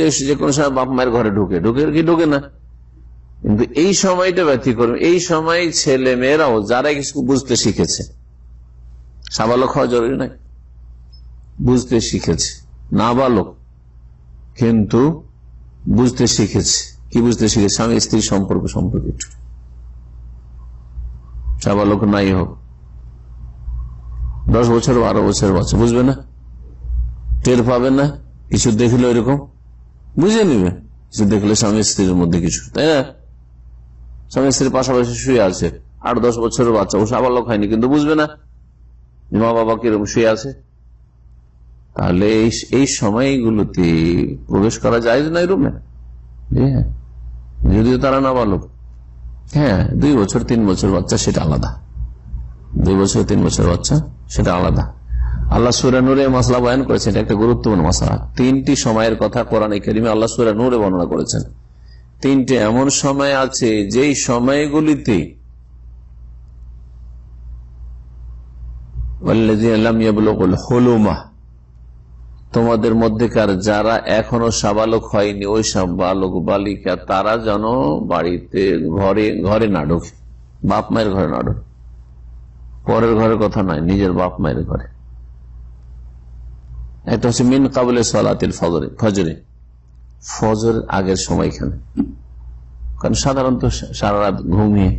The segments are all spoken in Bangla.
যে যে কোনো সময় বাপ মায়ের ঘরে ঢুকে ঢুকে কি ঢুকে না কিন্তু এই সময়টা করবে এই সময় ছেলে মেয়েরাও যারা কিছু বুঝতে শিখেছে সাবালক হওয়া জরুরি নাই বুঝতে শিখেছে না বালক কিন্তু বুঝতে শিখেছে কি বুঝতে শিখেছে স্বামী স্ত্রী সম্পর্ক সম্পর্কে সাবালক নাই হোক দশ বছর বারো বছর বছর বুঝবে না টের পাবে না কিছু দেখিল এরকম বুঝে নেবে যে দেখলে স্বামী স্ত্রীর মধ্যে কিছু তাই না স্বামী স্ত্রীর পাশাপাশি শুয়ে আছে আট দশ বছরের বাচ্চা ও সাবার লোক হয়নি কিন্তু বুঝবে না মা বাবা কিরকম শুয়ে আছে তাহলে এই সময়গুলোতে প্রবেশ করা যায় না রুমে হ্যাঁ। যদিও তারা না বালক হ্যাঁ দুই বছর তিন বছর বাচ্চা সেটা আলাদা দুই বছর তিন বছর বাচ্চা সেটা আলাদা আল্লাহ সুরানুরে মাসলা বয়ান করেছেন এটা একটা গুরুত্বপূর্ণ মশলা তিনটি সময়ের কথা কোরআন একাডেমি আল্লাহ সুরানুরে বর্ণনা করেছেন তিনটি এমন সময় আছে যেই সময়গুলিতে তোমাদের মধ্যেকার যারা এখনো সাবালক হয়নি ওই সাবালক বালিকা তারা যেন বাড়িতে ঘরে ঘরে না ঢোকে বাপ মায়ের ঘরে না ঢোকে পরের ঘরের কথা নয় নিজের বাপ মায়ের ঘরে একটা হচ্ছে মিন কাবুলের সালাতিল ফজরে ফজরে ফজর আগের সময় এখানে কারণ সাধারণত সারা রাত ঘুমিয়ে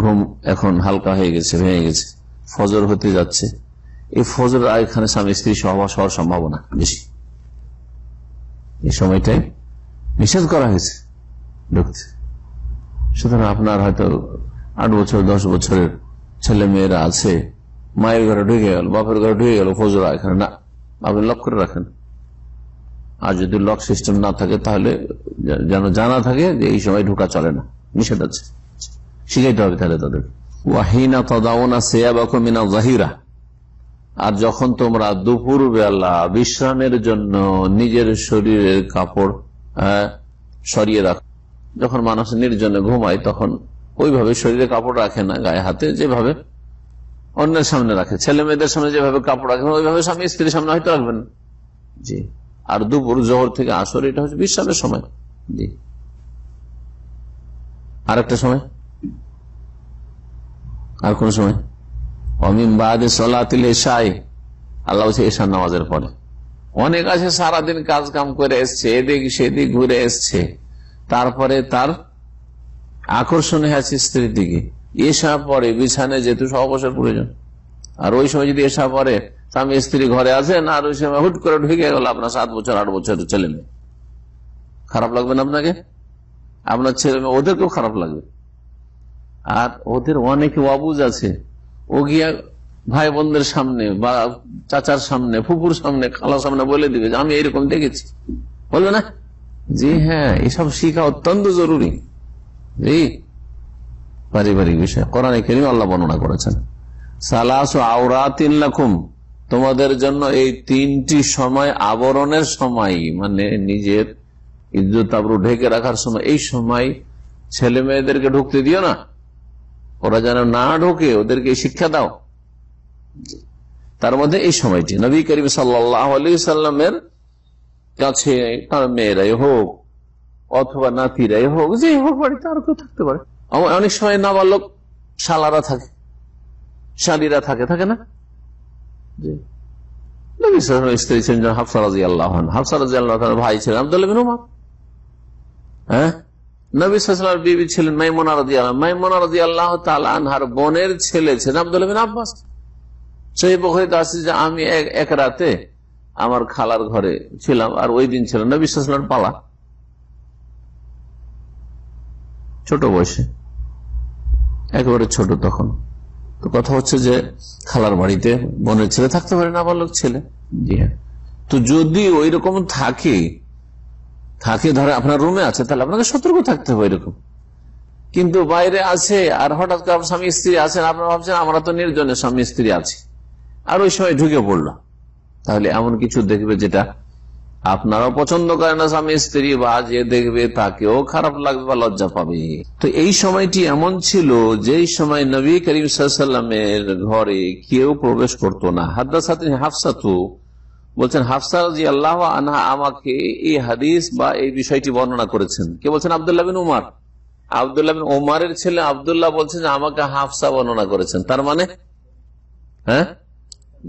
ঘুম এখন হালকা হয়ে গেছে ভেঙে গেছে ফজর হতে যাচ্ছে এই ফজর এখানে স্বামী স্ত্রী সহবাস হওয়ার সম্ভাবনা বেশি এই সময়টাই নিষেধ করা হয়েছে ঢুকতে সুতরাং আপনার হয়তো আট বছর দশ বছরের ছেলে মেয়েরা আছে মায়ের ঘরে ঢুকে গেল বাপের ঘরে ঢুকে গেল ফজর এখানে না আপনি লক করে রাখেন আর যদি লক সিস্টেম না থাকে তাহলে যেন জানা থাকে যে এই সময় ঢোকা চলে না নিষেধ আছে শিখাইতে হবে তাহলে তাদের ওয়াহিনা তদাওনা সেয়াবাকু মিনা জাহিরা আর যখন তোমরা দুপুর বেলা বিশ্রামের জন্য নিজের শরীরের কাপড় হ্যাঁ, সরিয়ে রাখো যখন মানুষ নির্জনে ঘুমায় তখন ওইভাবে শরীরে কাপড় রাখে না গায়ে হাতে যেভাবে অন্যের সামনে রাখে ছেলে মেয়েদের সামনে যেভাবে কাপড় রাখে ওইভাবে স্বামী স্ত্রীর সামনে হয়তো রাখবেন জি আর দুপুর জহর থেকে আসর এটা হচ্ছে বিশ্রামের সময় জি আর একটা সময় আর কোন সময় অমিম বাদে সলাতিল এসাই আল্লাহ বলছে নামাজের পরে অনেক আছে সারাদিন কাজ কাম করে এসছে এদিক সেদিক ঘুরে এসছে তারপরে তার আকর্ষণ হয়ে আছে স্ত্রীর দিকে এসা পরে বিছানে যেহেতু সহবাসের প্রয়োজন আর ওই সময় যদি এসা পরে স্বামী স্ত্রী ঘরে আছেন আর ওই সময় হুট করে ঢুকে গেল আপনার সাত বছর আট বছর ছেলে মেয়ে খারাপ লাগবে না আপনাকে আপনার ছেলে মেয়ে ওদেরকেও খারাপ লাগবে আর ওদের অনেক অবুজ আছে ও গিয়া ভাই বোনদের সামনে বা চাচার সামনে ফুপুর সামনে খালার সামনে বলে দিবে আমি এরকম দেখেছি বলবে না জি হ্যাঁ এসব শিখা অত্যন্ত জরুরি জি পারিবারিক বিষয় কোরআনে কেরিম আল্লাহ বর্ণনা করেছেন সালাস আউরাতিন লাখুম তোমাদের জন্য এই তিনটি সময় আবরণের সময় মানে নিজের ইজ্জত আবরু ঢেকে রাখার সময় এই সময় ছেলে মেয়েদেরকে ঢুকতে দিও না ওরা যেন না ঢুকে ওদেরকে শিক্ষা দাও তার মধ্যে এই সময়টি নবী করিম সাল্লামের কাছে মেয়েরাই হোক অথবা নাতিরাই হোক যে হোক বাড়িতে আর কেউ থাকতে পারে অনেক সময় নাবালক শালারা থাকে শাড়িরা থাকে থাকে না স্ত্রী ছিলেন হাফসারাজি আল্লাহ হাফসারাজি আল্লাহ ভাই ছিলেন আবদুল্লাহ বিন হ্যাঁ নবী সালার বিবি ছিলেন মাইমোনা রাজি আল্লাহ মাইমোনা রাজি আল্লাহ আনহার বোনের ছেলে ছিলেন আবদুল্লাহ বিন আব্বাস সেই বকরিত আছে যে আমি এক রাতে আমার খালার ঘরে ছিলাম আর ওই দিন ছিল নবী সালাম পালা ছোট বয়সে একেবারে ছোট তখন তো কথা হচ্ছে যে খালার বাড়িতে বোনের ছেলে থাকতে পারে না লোক ছেলে জি হ্যাঁ তো যদি ওই রকম থাকে থাকে ধরে আপনার রুমে আছে তাহলে আপনাকে সতর্ক থাকতে হবে এরকম কিন্তু বাইরে আছে আর হঠাৎ করে স্বামী স্ত্রী আছেন আপনার ভাবছেন আমরা তো নির্জনে স্বামী স্ত্রী আছি আর ওই সময় ঢুকে পড়লো তাহলে এমন কিছু দেখবে যেটা আপনারাও পছন্দ করে না স্বামী স্ত্রী বা যে দেখবে তাকেও খারাপ লাগবে বা লজ্জা পাবে তো এই সময়টি এমন ছিল যে সময় নবী করিম সাল্লামের ঘরে কেউ প্রবেশ করত না হাদ্দা সাথে হাফসাতু বলছেন হাফসা জি আল্লাহ আনহা আমাকে এই হাদিস বা এই বিষয়টি বর্ণনা করেছেন কে বলছেন আবদুল্লাহ বিন উমার আবদুল্লাহ বিন উমারের ছেলে আবদুল্লাহ বলছেন যে আমাকে হাফসা বর্ণনা করেছেন তার মানে হ্যাঁ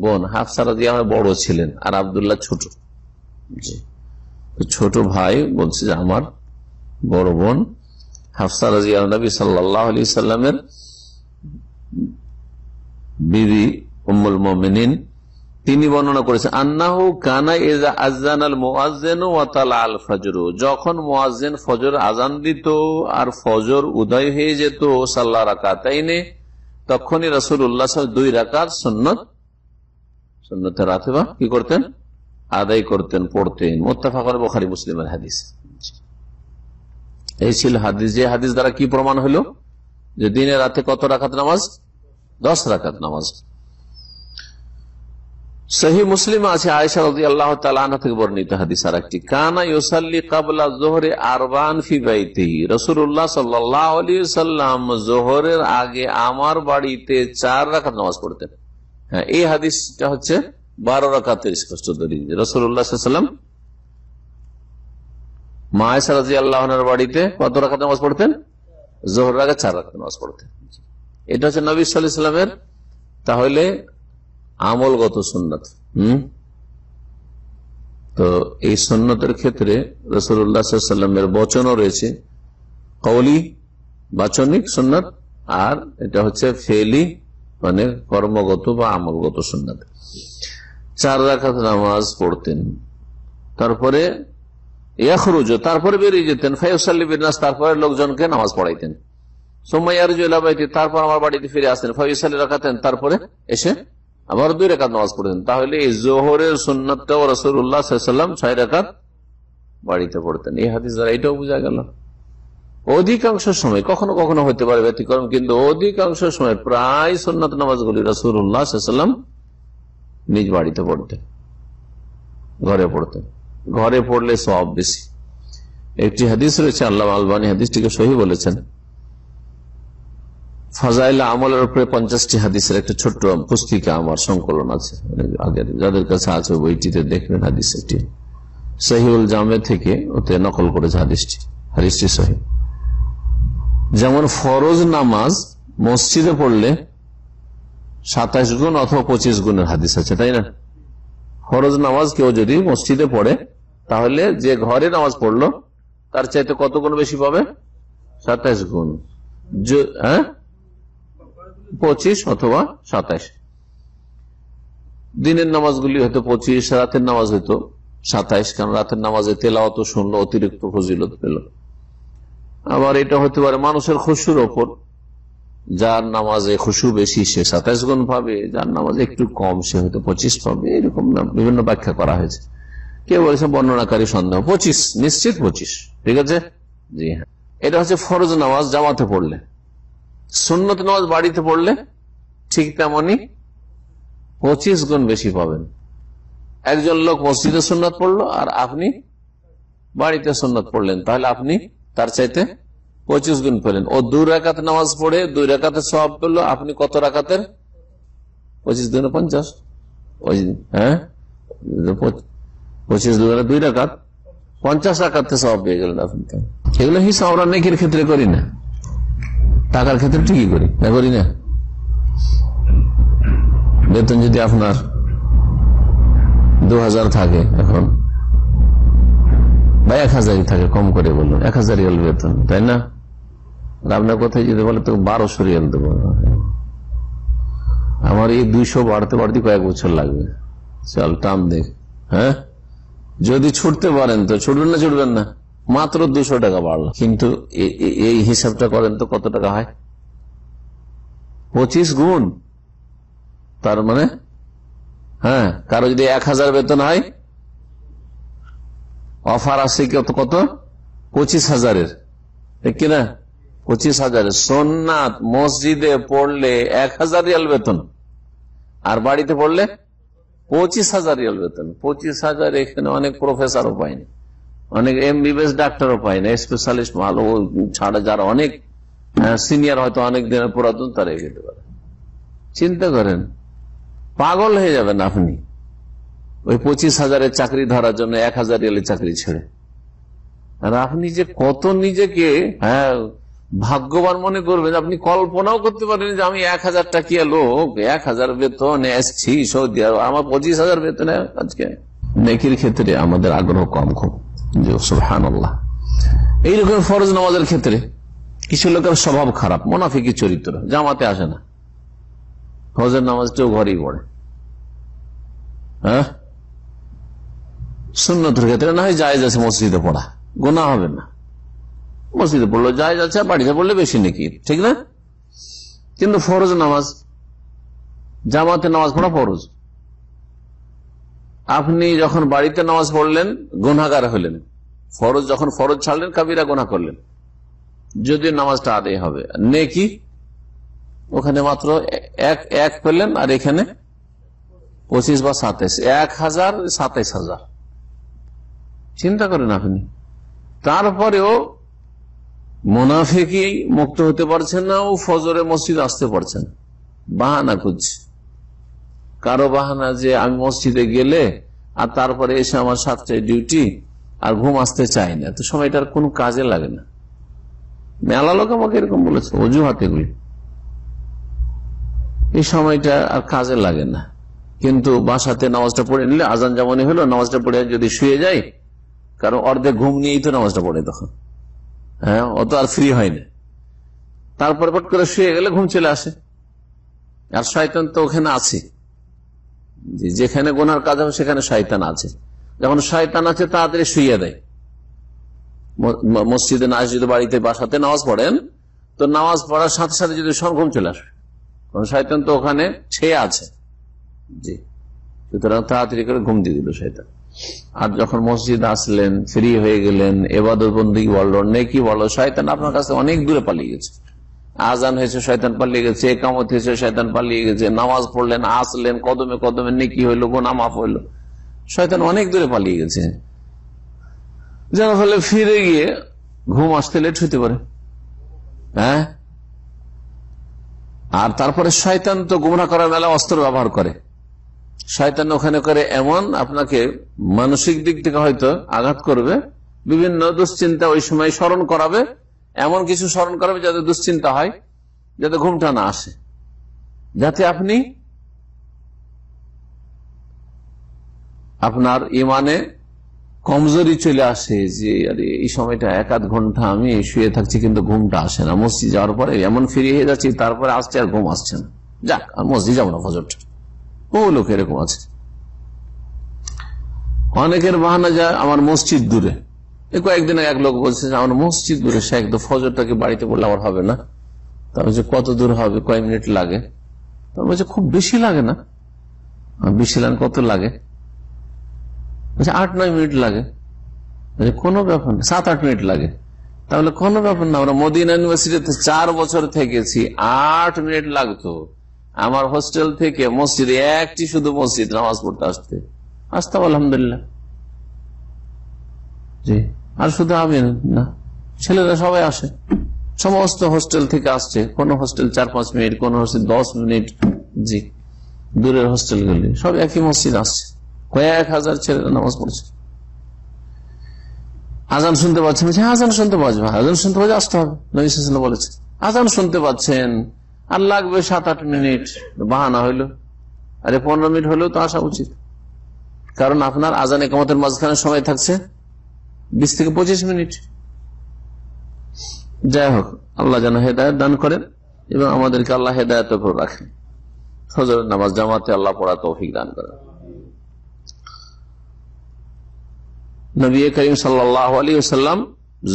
বোন হাফসা রাজি আমার বড় ছিলেন আর আবদুল্লাহ ছোট ছোট ভাই বলছে যে আমার বড় বোন হাফসা রাজি আলনবী সাল্লাহ আলি সাল্লামের বিবি উমুল মমিনিন তিনি বর্ণনা করেছেন আন্নাহ কানা এজা আজান আল মোয়াজেন আল ফজরু যখন মোয়াজেন ফজর আজান দিত আর ফজর উদয় হয়ে যেত সাল্লা নে তখনই রাসুল উল্লাহ দুই রাকাত সন্ন্যত সন্ন্যতের রাতে বা কি করতেন আদায় করতেন পড়তেন মোত্তাফা করে বোখারি মুসলিমের হাদিস এই ছিল হাদিস যে হাদিস দ্বারা কি প্রমাণ হলো যে দিনে রাতে কত রাখাত নামাজ দশ রাখাত নামাজ সহি মুসলিম আছে আয়সা আল্লাহ বর্ণিত হাদিস জোহরে আরবান সাল্লাম জোহরের আগে আমার বাড়িতে চার রাখাত নামাজ পড়তেন হ্যাঁ এই হাদিসটা হচ্ছে বারো রকাতের স্পষ্ট দলিল রসুল্লাহাম বাড়িতে কত রাখাতে নামাজ পড়তেন জোহর চার রাখাতে নামাজ পড়তেন এটা হচ্ছে নবী সাল্লামের তাহলে আমলগত হম তো এই সন্ন্যতের ক্ষেত্রে রসুল্লাহামের বচনও রয়েছে কৌলি বাচনিক সন্ন্যত আর এটা হচ্ছে ফেলি মানে কর্মগত বা আমলগত সন্ন্যত চার রাখাত নামাজ পড়তেন তারপরে ইয়াখরুজ তারপরে বেরিয়ে যেতেন ফাইসাল্লি তারপরে লোকজনকে নামাজ পড়াইতেন তারপর আমার বাড়িতে ফিরে আসতেন ফাইসালি রাখাতেন তারপরে এসে আবার দুই রেখাত নামাজ পড়তেন তাহলে এই জোহরের সুন্নতটাও রসুল্লাহাম ছয় রেখাত বাড়িতে পড়তেন এই হাদিস দ্বারা এটাও বোঝা গেল অধিকাংশ সময় কখনো কখনো হতে পারে ব্যতিক্রম কিন্তু অধিকাংশ সময় প্রায় সুন্নত নামাজগুলি রসুল্লাহাম নিজ বাড়িতে পড়তেন ঘরে পড়তেন ঘরে পড়লে সব বেশি একটি হাদিস রয়েছে আল্লাহ আলবানী হাদিসটিকে সহি বলেছেন ফাজাইল আমলের উপরে পঞ্চাশটি হাদিসের একটা ছোট্ট পুস্তিকা আমার সংকলন আছে মানে আগের যাদের কাছে আছে বইটিতে দেখবেন হাদিসটি সহিউল জামে থেকে ওতে নকল করেছে হাদিসটি হাদিসটি সহি যেমন ফরজ নামাজ মসজিদে পড়লে সাতাইশ গুণ অথবা পঁচিশ গুণের হাদিস আছে তাই না ফরজ নামাজ কেউ যদি মসজিদে পড়ে তাহলে যে ঘরে নামাজ পড়লো তার চাইতে কত গুণ বেশি পাবে সাতাইশ গুণ হ্যাঁ পঁচিশ অথবা সাতাইশ দিনের নামাজগুলি হয়তো পঁচিশ রাতের নামাজ হইতো সাতাইশ কারণ রাতের নামাজে তেলা অত শুনলো অতিরিক্ত ফজিলত পেল আবার এটা হতে পারে মানুষের খুশুর ওপর যার নামাজে খুশু বেশি সে সাতাইশ গুণ পাবে যার নামাজে একটু কম সে হয়তো পঁচিশ পাবে এরকম বিভিন্ন ব্যাখ্যা করা হয়েছে কেউ বলেছে বর্ণনাকারী সন্দেহ পঁচিশ নিশ্চিত পঁচিশ ঠিক আছে জি হ্যাঁ এটা হচ্ছে ফরজ নামাজ জামাতে পড়লে সুন্নত নামাজ বাড়িতে পড়লে ঠিক তেমনই পঁচিশ গুণ বেশি পাবেন একজন লোক মসজিদে সুন্নত পড়লো আর আপনি বাড়িতে সুন্নত পড়লেন তাহলে আপনি তার চাইতে পঁচিশ গুণ পেলেন ও দু রাখাতে নামাজ পড়ে দুই রাখাতে সব পেলো আপনি কত রাখাতের পঁচিশ দুনে পঞ্চাশ হ্যাঁ পঁচিশ দুই মানে দুই রাখাত পঞ্চাশ রাখাতে সব পেয়ে গেলেন আপনি এগুলো হিসাব আমরা নেকির ক্ষেত্রে করি না টাকার ক্ষেত্রে ঠিকই করি না করি না বেতন যদি আপনার দু হাজার থাকে এখন বা এক হাজারই থাকে কম করে বলুন এক হাজারই বেতন তাই না আপনার কথা যদি বলে তো বারো সরিয়ে আনতে পারবো আমার এই দুইশো বাড়তে বাড়তে কয়েক বছর লাগবে চল টান দেখ হ্যাঁ যদি ছুটতে পারেন তো ছুটবেন না ছুটবেন না মাত্র দুশো টাকা বাড়লো কিন্তু এই হিসাবটা করেন তো কত টাকা হয় পঁচিশ গুণ তার মানে হ্যাঁ কারো যদি এক হাজার বেতন হয় অফার আসে কত কত পঁচিশ হাজারের ঠিক কিনা পঁচিশ হাজার সোননাথ মসজিদে পড়লে এক হাজার রিয়াল বেতন আর বাড়িতে পড়লে পঁচিশ হাজার রিয়াল বেতন পঁচিশ হাজার এখানে অনেক প্রফেসরও পায়নি অনেক এম বিবিএস ডাক্তারও পায়নি স্পেশালিস্ট ভালো ছাড়া যারা অনেক সিনিয়র হ্যাঁ, হয়তো অনেক দিনের পুরাতন তারা এগিয়ে পারে চিন্তা করেন পাগল হয়ে যাবেন আপনি ওই পঁচিশ হাজারের চাকরি ধরার জন্য এক হাজার রিয়ালের চাকরি ছেড়ে আর আপনি যে কত নিজেকে হ্যাঁ ভাগ্যবান মনে করবেন আপনি কল্পনাও করতে পারেন যে আমি এক হাজার টাকিয়া লোক এক হাজার বেতনে এসছি সৌদি আরব আমার পঁচিশ হাজার বেতনে আজকে নেকির ক্ষেত্রে আমাদের আগ্রহ কম খুব যে সুহান এইরকম ফরজ নামাজের ক্ষেত্রে কিছু লোকের স্বভাব খারাপ মোনাফিকি চরিত্র জামাতে আসে না ফরজের নামাজটাও ঘরেই পড়ে হ্যাঁ সুন্নতের ক্ষেত্রে না হয় যায় যাচ্ছে মসজিদে পড়া গোনা হবে না মসজিদে পড়লো যাই যাচ্ছে বাড়িতে পড়লে বেশি নাকি ঠিক না কিন্তু ফরজ নামাজ জামাতে নামাজ পড়া ফরজ আপনি যখন বাড়িতে নামাজ পড়লেন গুনাগার হলেন ফরজ যখন ফরজ ছাড়লেন কাবিরা গোনা করলেন যদি নামাজটা আদায় হবে নেকি ওখানে মাত্র এক এক পেলেন আর এখানে পঁচিশ বা সাতাইশ এক হাজার সাতাইশ হাজার চিন্তা করেন আপনি তারপরেও মোনাফেকি মুক্ত হতে পারছেন না ও ফজরে মসজিদ আসতে পারছেন বাহানা খুঁজছে কারো বাহানা যে আমি মসজিদে গেলে আর তারপরে এসে আমার সাতটায় ডিউটি আর ঘুম আসতে চাই না তো সময়টার কোনো কাজে লাগে না মেলা লোক আমাকে এরকম বলেছে অজুহাতে গুলি এই সময়টা আর কাজে লাগে না কিন্তু বাসাতে নামাজটা পড়ে নিলে আজান জামানি হলো নামাজটা পড়ে যদি শুয়ে যায় কারণ অর্ধেক ঘুম নিয়েই তো নামাজটা পড়ে তখন হ্যাঁ অত আর ফ্রি হয় না তারপর পট করে শুয়ে গেলে ঘুম চলে আসে আর শয়তান তো ওখানে আছে যেখানে গোনার কাজ হবে সেখানে শয়তান আছে যখন শয়তান আছে তাড়াতাড়ি শুয়ে দেয় মসজিদে না যদি বাড়িতে বাসাতে নামাজ পড়েন তো নামাজ পড়ার সাথে সাথে যদি সব ঘুম চলে আসে কারণ শয়তান তো ওখানে ছেয়ে আছে জি সুতরাং তাড়াতাড়ি করে ঘুম দিয়ে দিল শয়তান আর যখন মসজিদ আসলেন ফ্রি হয়ে গেলেন এবাদত বন্দী বললো নেকি বলো শয়তান আপনার কাছে অনেক দূরে পালিয়ে গেছে আজান হয়েছে শয়তান পালিয়ে গেছে একামত হয়েছে শয়তান পালিয়ে গেছে নামাজ পড়লেন আসলেন কদমে কদমে নেকি হইলো গো মাফ হইলো শয়তান অনেক দূরে পালিয়ে গেছে যার ফলে ফিরে গিয়ে ঘুম আসতে লেট হইতে পারে হ্যাঁ আর তারপরে শয়তান তো গুমরা করার মেলা অস্ত্র ব্যবহার করে শয়তান ওখানে করে এমন আপনাকে মানসিক দিক থেকে হয়তো আঘাত করবে বিভিন্ন দুশ্চিন্তা ওই সময় স্মরণ করাবে এমন কিছু স্মরণ করাবে যাতে দুশ্চিন্তা হয় যাতে ঘুমটা না আসে যাতে আপনি আপনার ইমানে কমজোরি চলে আসে যে আরে এই সময়টা এক আধ ঘন্টা আমি শুয়ে থাকছি কিন্তু ঘুমটা আসে না মসজিদ যাওয়ার পরে এমন ফিরিয়ে যাচ্ছি তারপরে আসছে আর ঘুম আসছে না যাক আর মসজিদ যাবো না ফজরটা বহু লোক এরকম আছে অনেকের বাহানা যায় আমার মসজিদ দূরে কয়েকদিন আগে এক লোক বলছে আমার মসজিদ দূরে সে একদম ফজরটাকে বাড়িতে বললে আমার হবে না তারপর যে কত দূর হবে কয়েক মিনিট লাগে তারপর বলছে খুব বেশি লাগে না বেশি লাগে কত লাগে আট নয় মিনিট লাগে কোনো ব্যাপার না সাত আট মিনিট লাগে তাহলে কোনো ব্যাপার না আমরা মোদিনা ইউনিভার্সিটিতে চার বছর থেকেছি আট মিনিট লাগতো আমার হোস্টেল থেকে মসজিদে একটি শুধু মসজিদ নামাজ পড়তে আসতে আসতাম আলহামদুলিল্লাহ আর শুধু আমি না ছেলেরা সবাই আসে সমস্ত হোস্টেল থেকে আসছে কোন হোস্টেল চার পাঁচ মিনিট কোন হোস্টেল দশ মিনিট জি দূরের হোস্টেল গুলি সব একই মসজিদ আসছে কয়েক হাজার ছেলেরা নামাজ পড়ছে আজান শুনতে পাচ্ছেন হ্যাঁ, আজান শুনতে পাচ্ছেন আজান শুনতে পাচ্ছে আসতে হবে নবী বলেছে আজান শুনতে পাচ্ছেন আর লাগবে সাত আট মিনিট বাহানা হইলো আরে পনেরো মিনিট হলেও তো আসা উচিত কারণ আপনার আজান একমতের মাঝখানে সময় থাকছে বিশ থেকে পঁচিশ মিনিট যাই হোক আল্লাহ যেন হেদায়ত দান করেন এবং আমাদেরকে আল্লাহ হেদায়ত উপর রাখেন হজরের নামাজ জামাতে আল্লাহ পড়া তৌফিক দান করেন নবী করিম সাল্লাহ আলী সাল্লাম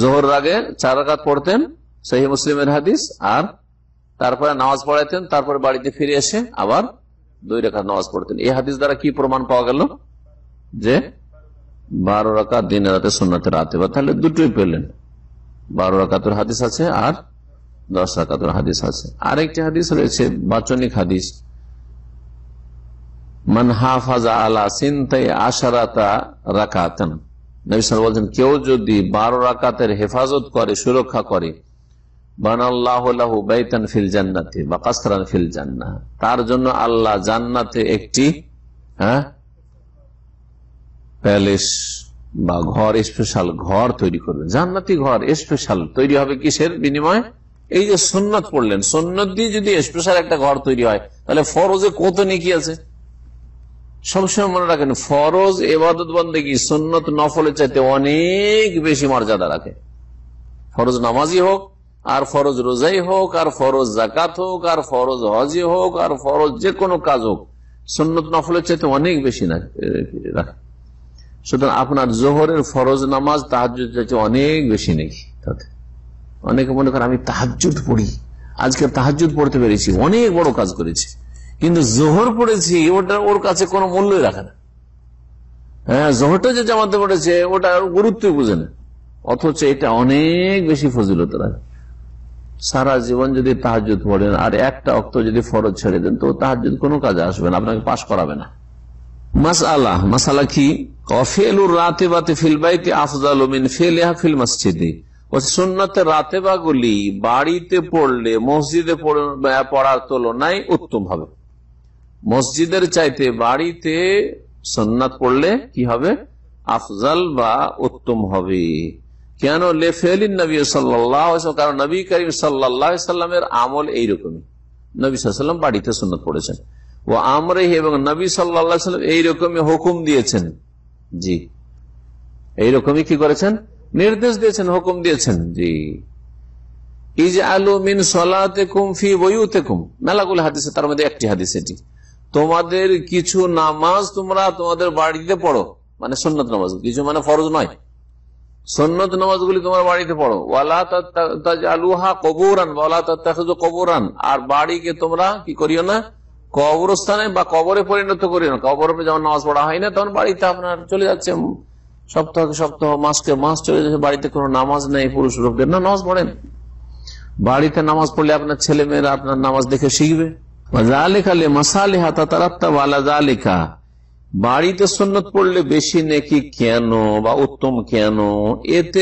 জোহর আগে চার রাকাত পড়তেন সহি মুসলিমের হাদিস আর তারপরে নামাজ পড়াইতেন তারপরে বাড়িতে ফিরে এসে আবার দুই রেখা নামাজ পড়তেন এই হাদিস দ্বারা কি প্রমাণ পাওয়া গেল যে বারো রাখা দিন রাতে সোনাতে রাতে বা তাহলে দুটোই পেলেন বারো রাকাতুর হাদিস আছে আর দশ রাকাতুর হাদিস আছে আর একটি হাদিস রয়েছে বাচনিক হাদিস আলা বলছেন কেউ যদি বারো রাকাতের হেফাজত করে সুরক্ষা করে বানাল্লাহু ফিল জান্নাতে বা ফিল জান্না তার জন্য আল্লাহ জান্নাতে একটি হ্যাঁ প্যালেস বা ঘর স্পেশাল ঘর তৈরি করবেন জান্নাতি ঘর স্পেশাল তৈরি হবে কিসের বিনিময় এই যে সন্ন্যত পড়লেন সন্ন্যত দিয়ে যদি স্পেশাল একটা ঘর তৈরি হয় তাহলে ফরজে কত নেকি আছে সবসময় মনে রাখেন ফরজ এবাদত কি সন্ন্যত নফলের চাইতে অনেক বেশি মর্যাদা রাখে ফরজ নামাজই হোক আর ফরজ রোজাই হোক আর ফরজ জাকাত হোক আর ফরজ হজি হোক আর ফরজ যে কোনো কাজ হোক সন্ন্যত নফলের চাইতে অনেক বেশি রাখে সুতরাং আপনার জোহরের ফরজ নামাজ তাহাজুদ চাইতে অনেক বেশি নাকি তাতে অনেকে মনে করেন আমি তাহাজুদ পড়ি আজকে তাহাজুদ পড়তে পেরেছি অনেক বড় কাজ করেছি কিন্তু জোহর পড়েছি ওটা ওর কাছে কোনো মূল্যই রাখে না হ্যাঁ জোহরটা যে জামাতে পড়েছে ওটা গুরুত্বই বুঝে না অথচ এটা অনেক বেশি ফজিলত রাখে সারা জীবন যদি তাহাজুদ পড়েন আর একটা অক্ত যদি ফরজ ছেড়ে দেন তো তাহাজুদ কোনো কাজে আসবে না আপনাকে পাশ করাবে না মাস আল্লাহ মাসালা কি কফেলুর রাতে বাতে ফিলবাইতে আফজাল ফিল মসজিদে সুন্নাতে রাতে বাগুলি বাড়িতে পড়লে মসজিদে পড়ার তুলনায় উত্তম হবে মসজিদের চাইতে বাড়িতে সন্ন্যাত পড়লে কি হবে আফজাল বা উত্তম হবে কেন লেফেলিন নবী সাল্লাম কারণ নবী করিম সাল্লাহামের আমল এইরকমই নবী সাল্লাম বাড়িতে সুন্নত পড়েছেন ও আমরে এবং নবী সাল্লাম এইরকমই হুকুম দিয়েছেন জি এইরকমই কি করেছেন নির্দেশ দিয়েছেন হুকুম দিয়েছেন জি ইজ আলু মিন সলাতেকুম ফি বইউতেকুম মেলাগুলো হাদিসে তার মধ্যে একটি হাদিস এটি তোমাদের কিছু নামাজ তোমরা তোমাদের বাড়িতে পড়ো মানে সুন্নত নামাজ কিছু মানে ফরজ নয় নামাজ নামাজগুলি তোমার বাড়িতে পড়ো ওয়ালা আলুহা কবুরান ওয়ালা আর বাড়িকে তোমরা কি করিও না কবরস্থানে বা কবরে পরিণত করিও না কবরে যেমন নামাজ পড়া হয় না তখন বাড়িতে আপনার চলে যাচ্ছে সপ্তাহকে সপ্তাহ মাসকে মাস চলে যাচ্ছে বাড়িতে কোনো নামাজ নেই পুরুষ লোকদের না নামাজ পড়েন বাড়িতে নামাজ পড়লে আপনার ছেলে মেয়েরা আপনার নামাজ দেখে শিখবে লেখা তা তারা বাড়িতে সন্ন্যত পড়লে বেশি নেকি কেন বা উত্তম কেন এতে